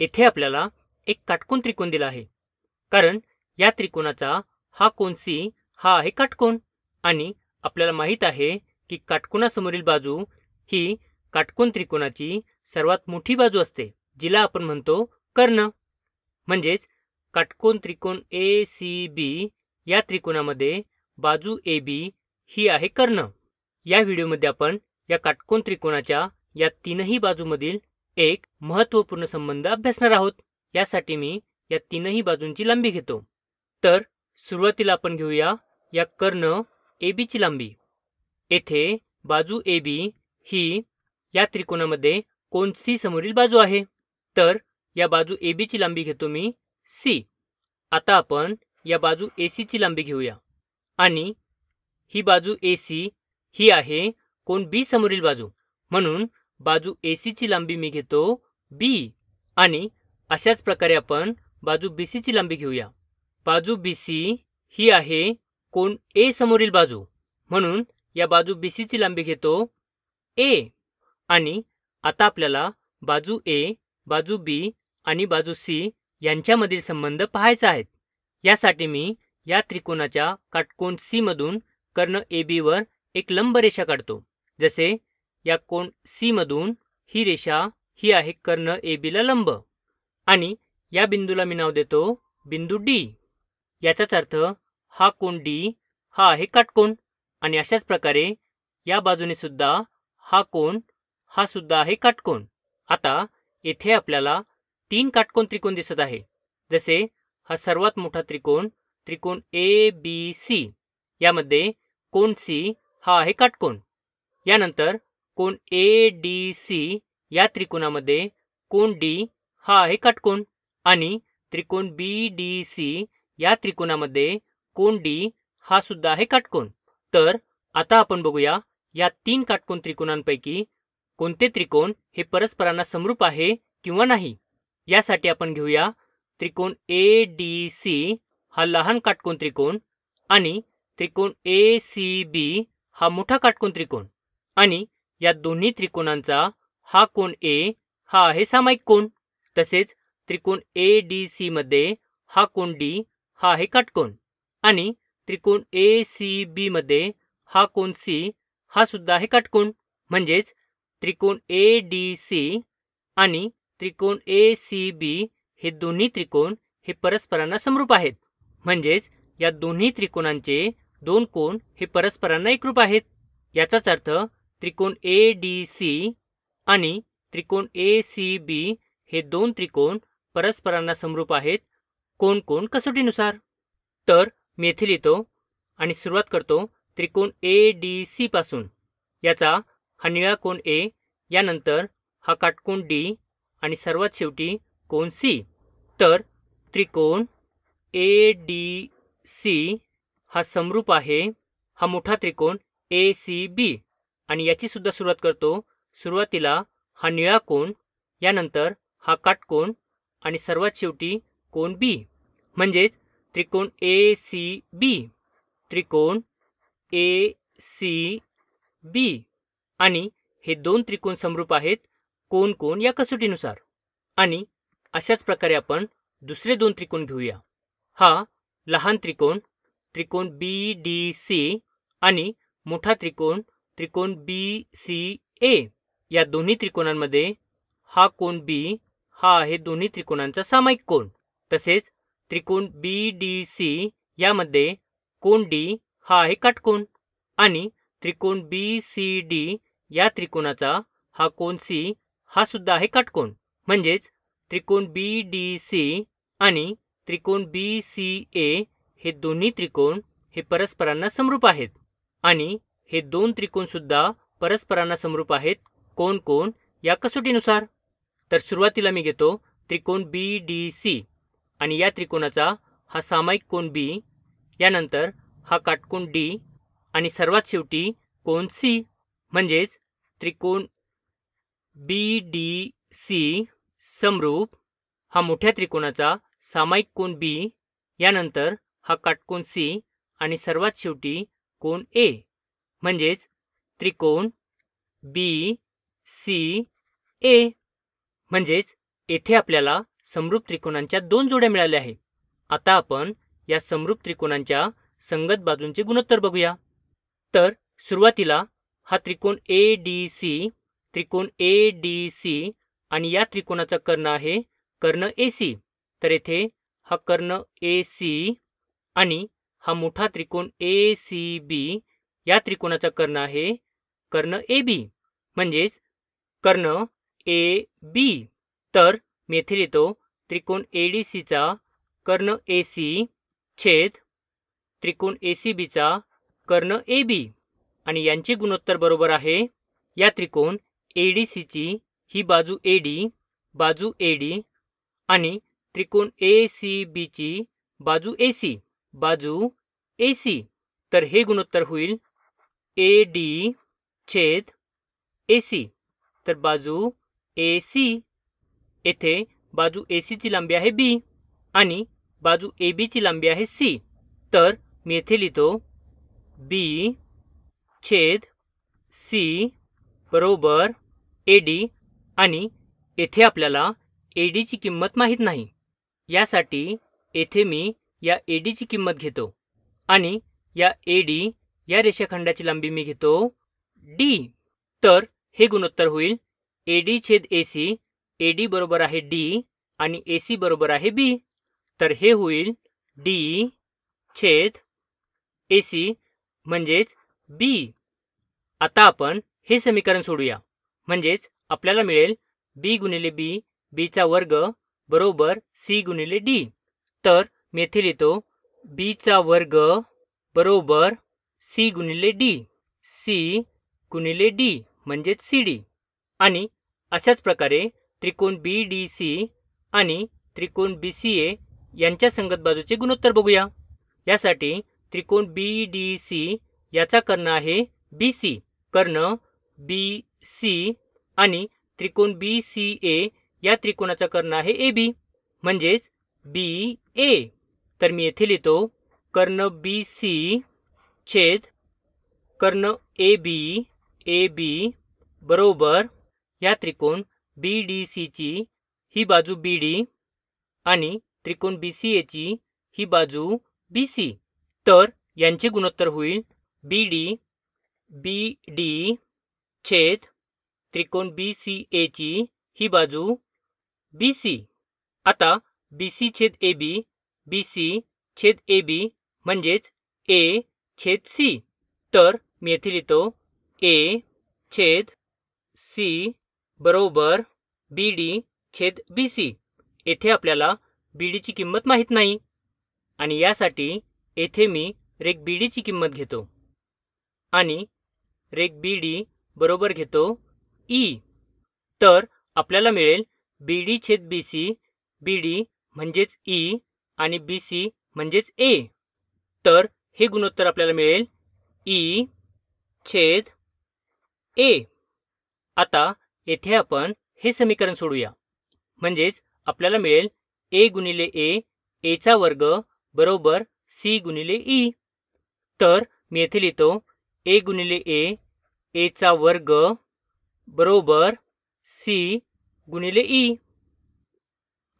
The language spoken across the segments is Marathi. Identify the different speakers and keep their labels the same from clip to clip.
Speaker 1: येथे आपल्याला एक काटकोन त्रिकोण दिला आहे कारण या त्रिकोणाचा हा कोण सी हा आहे काटकोन आणि आपल्याला माहीत आहे की काटकोणासमोरील बाजू ही काटकोन त्रिकोणाची सर्वात मोठी बाजू असते जिला आपण म्हणतो कर्ण म्हणजेच काटकोन त्रिकोण ए सी बी या त्रिकोणामध्ये बाजू ए बी ही आहे कर्ण या व्हिडिओमध्ये आपण या काटकोन त्रिकोणाच्या या तीनही बाजूमधील एक महत्त्वपूर्ण संबंध अभ्यासणार आहोत यासाठी मी या तीनही बाजूंची लांबी घेतो तर सुरुवातीला आपण घेऊया या कर्ण ए बीची लांबी येथे बाजू ए बी ही या त्रिकोणामध्ये कोण सी समोरील बाजू आहे तर या बाजू ए बीची लांबी घेतो मी सी आता आपण या बाजू ए सीची लांबी घेऊया आणि ही बाजू ए सी ही आहे कोण बी समोरील बाजू म्हणून बाजू ए ची लांबी मी घेतो बी आणि अशाच प्रकारे आपण बाजू बी ची लांबी घेऊया बाजू बी सी ही आहे कोण ए समोरील बाजू म्हणून या बाजू बी ची लांबी घेतो ए आणि आता आपल्याला बाजू ए बाजू बी आणि बाजू सी यांच्यामधील संबंध पाहायचा आहेत यासाठी मी या त्रिकोणाच्या काटकोण मधून कर्ण ए बी वर एक लंब रेषा काढतो जसे या कोण सी मधून ही रेषा ही आहे कर्ण ए ला लंब आणि या बिंदूला मी नाव देतो बिंदू डी याचाच अर्थ हा कोण डी हा आहे काटकोण आणि अशाच प्रकारे या बाजूने सुद्धा हा कोण हा सुद्धा आहे काटकोण आता येथे आपल्याला तीन काटकोण त्रिकोण दिसत आहे जसे हा सर्वात मोठा त्रिकोण त्रिकोण ए बी सी यामध्ये कोण सी हा आहे काटकोण यानंतर कोण ए डी सी या त्रिकोणामध्ये कोण डी हा आहे काटकोण आणि त्रिकोण बी डी सी या त्रिकोणामध्ये कोण डी हा सुद्धा आहे काटकोण तर आता आपण बघूया या तीन काटकोण त्रिकोणांपैकी कोणते त्रिकोण हे परस्परांना समरूप आहे किंवा नाही यासाठी आपण घेऊया त्रिकोण ए डी सी हा लहान काटकोण त्रिकोण आणि त्रिकोण ए सी बी हा मोठा काटकोण त्रिकोण आणि या दोन्ही त्रिकोणांचा हा कोण ए हा आहे सामायिक कोण तसेच त्रिकोण ए डी सी मध्ये हा कोण डी हा आहे काटकोण आणि त्रिकोण ए सी बी मध्ये हा कोण सी हा सुद्धा आहे काटकोण म्हणजेच त्रिकोण ए डी सी आणि त्रिकोण ए सी बी हे दोन्ही त्रिकोण हे परस्परांना समरूप आहेत म्हणजेच या दोन्ही त्रिकोणांचे दोन कोण हे परस्परांना एकरूप आहेत याचाच अर्थ त्रिकोण ए डी सी आणि त्रिकोण ए सी बी हे दोन त्रिकोण परस्परांना समरूप आहेत कोण कोण कसोटीनुसार तर मी येथे लिहितो आणि सुरुवात करतो त्रिकोण ए डी सी पासून याचा हा निळा कोण ए यानंतर हा काटकोण डी आणि सर्वात शेवटी कोण सी तर त्रिकोण ए डी सी हा समरूप आहे हा मोठा त्रिकोण ए सी बी आणि याची सुद्धा सुरुवात करतो सुरुवातीला हा निळा कोण यानंतर हा काटकोण आणि सर्वात शेवटी कोण बी म्हणजेच त्रिकोण ए सी बी त्रिकोण ए सी बी आणि हे दोन त्रिकोण समरूप आहेत कोण कोण या कसोटीनुसार आणि अशाच प्रकारे आपण दुसरे दोन त्रिकोण घेऊया हा लहान त्रिकोण त्रिकोण बी डी सी आणि मोठा त्रिकोण त्रिकोण बी सी ए या दोन्ही त्रिकोणांमध्ये हा कोण बी हा आहे दोन्ही त्रिकोणांचा सामायिक कोण तसेच त्रिकोण बी डी सी यामध्ये कोण डी हा आहे काटकोण आणि त्रिकोण बी सी डी या त्रिकोणाचा हा कोण सी हा सुद्धा आहे काटकोण म्हणजेच त्रिकोण बी डी सी आणि त्रिकोण बी सी ए हे दोन्ही त्रिकोण हे परस्परांना समरूप आहेत आणि हे दोन त्रिकोणसुद्धा परस्परांना समरूप आहेत कोण कोण या कसोटीनुसार तर सुरुवातीला मी घेतो त्रिकोण बी डी सी आणि या त्रिकोणाचा हा सामायिक कोण बी यानंतर हा काटकोण डी आणि सर्वात शेवटी कोण सी म्हणजेच त्रिकोण बी डी सी समरूप हा मोठ्या त्रिकोणाचा सामायिक कोण बी यानंतर हा काटकोण सी आणि सर्वात शेवटी कोण ए म्हणजेच त्रिकोण बी सी ए म्हणजेच येथे आपल्याला समरूप त्रिकोणांच्या दोन जोड्या मिळाल्या आहे आता आपण या समरूप त्रिकोणांच्या संगत बाजूंचे गुणोत्तर बघूया तर सुरुवातीला हा त्रिकोण ए डी सी त्रिकोण ए डी सी आणि या त्रिकोणाचा कर्ण आहे कर्ण ए सी तर येथे हा कर्ण ए सी आणि हा मोठा त्रिकोण ए सी बी या त्रिकोणाचा कर्ण आहे कर्ण ए बी म्हणजेच कर्ण ए बी तर येथे येतो त्रिकोण ए डी सीचा कर्ण ए सी छेद त्रिकोण ए सी बीचा कर्ण ए बी आणि यांचे गुणोत्तर बरोबर आहे या त्रिकोण ए डी सीची ही बाजू ए डी बाजू ए डी आणि त्रिकोण ए सी बीची बाजू ए सी बाजू ए सी तर हे गुणोत्तर होईल ए डी छेद ए सी तर बाजू ए सी येथे बाजू ए सीची लांबी आहे बी आणि बाजू ए बीची लांबी आहे सी तर मी येथे लिहितो बी छेद सी बरोबर ए डी आणि येथे आपल्याला ए डीची किंमत माहीत नाही यासाठी येथे मी या ए डीची किंमत घेतो आणि या ए डी या रेषाखंडाची लांबी मी घेतो डी तर हे गुणोत्तर होईल ए डी छेद ए सी ए डी बरोबर आहे डी आणि ए सी बरोबर आहे बी तर हे होईल डी छेद ए सी म्हणजेच बी आता आपण हे समीकरण सोडूया म्हणजेच आपल्याला मिळेल बी गुणिले बी बीचा वर्ग बरोबर सी गुणिले डी तर मी येथे लिहितो बीचा वर्ग बरोबर सी गुणिले डी सी गुणिले डी म्हणजेच सी डी आणि अशाच प्रकारे त्रिकोण बी डी सी आणि त्रिकोण बी सी ए यांच्या संगत बाजूचे गुणोत्तर बघूया यासाठी त्रिकोण बी डी सी याचा कर्ण आहे बी सी कर्ण बी सी आणि त्रिकोण बी सी ए या त्रिकोणाचा कर्ण आहे ए बी म्हणजेच बी ए तर मी येथे लिहितो कर्ण बी सी छेद कर्ण ए बी ए बी बरोबर या त्रिकोण बी डी सीची ही बाजू बी डी आणि त्रिकोण बी सी एची ही बाजू बी सी तर यांचे गुणोत्तर होईल बी डी बी डी छेद त्रिकोण बी सी एची ही बाजू बी सी आता बी सी छेद ए बी बी सी छेद ए बी म्हणजेच ए छेद सी तर मी येथे लिहितो ए छेद सी बरोबर बी डी छेद बी सी येथे आपल्याला बी डीची किंमत माहीत नाही आणि यासाठी येथे मी रेक बी डीची किंमत घेतो आणि रेक बी डी बरोबर घेतो ई तर आपल्याला मिळेल बी डी छेद बी सी बी डी म्हणजेच ई आणि बी सी म्हणजेच ए तर हे गुणोत्तर आपल्याला मिळेल ई छेद ए आता येथे आपण हे समीकरण सोडूया म्हणजेच आपल्याला मिळेल ए गुणिले ए एचा वर्ग बरोबर सी गुणिले ई तर मी येथे लिहितो ए गुणिले ए एचा वर्ग बरोबर सी गुणिले ई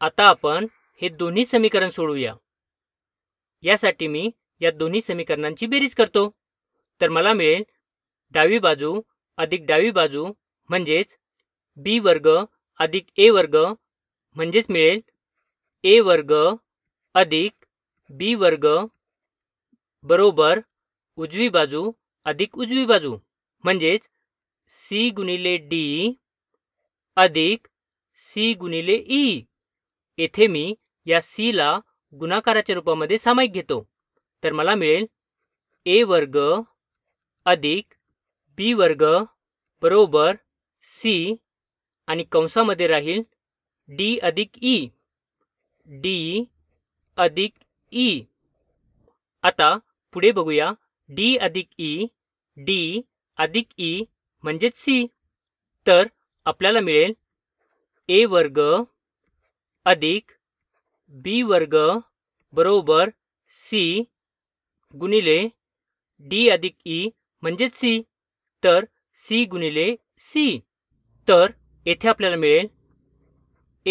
Speaker 1: आता आपण हे दोन्ही समीकरण सोडवूया यासाठी मी या दोन्ही समीकरणांची बेरीज करतो तर मला मिळेल डावी बाजू अधिक डावी बाजू म्हणजेच बी वर्ग अधिक ए वर्ग म्हणजेच मिळेल ए वर्ग अधिक बी वर्ग बरोबर उजवी बाजू अधिक उजवी बाजू म्हणजेच सी गुणिले डी अधिक सी गुणिले ई e. येथे मी या सीला गुणाकाराच्या रूपामध्ये सामायिक घेतो तर मला मिळेल ए वर्ग अधिक बी वर्ग बरोबर सी आणि कंसामध्ये राहील डी अधिक ई डी अधिक ई आता पुढे बघूया डी अधिक ई डी अधिक ई म्हणजेच सी तर आपल्याला मिळेल ए वर्ग अधिक बी वर्ग बरोबर सी गुणिले डी अधिक ई म्हणजेच सी तर सी गुणिले सी तर येथे आपल्याला मिळेल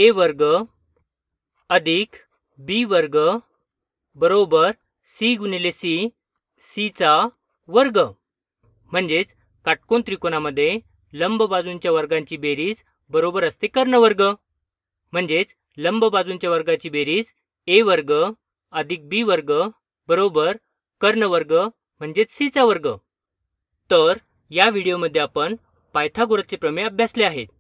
Speaker 1: ए वर्ग अधिक बी वर्ग बरोबर सी गुणिले सी सीचा वर्ग म्हणजेच काटकोण त्रिकोणामध्ये लंब बाजूंच्या वर्गांची बेरीज बरोबर असते कर्णवर्ग म्हणजेच लंब बाजूंच्या वर्गाची बेरीज ए वर्ग अधिक बी वर्ग बरोबर कर्ण कर्णवर्ग म्हणजेच सीचा वर्ग तर या व्हिडिओमध्ये आपण पायथागोरसचे प्रमेय अभ्यासले आहेत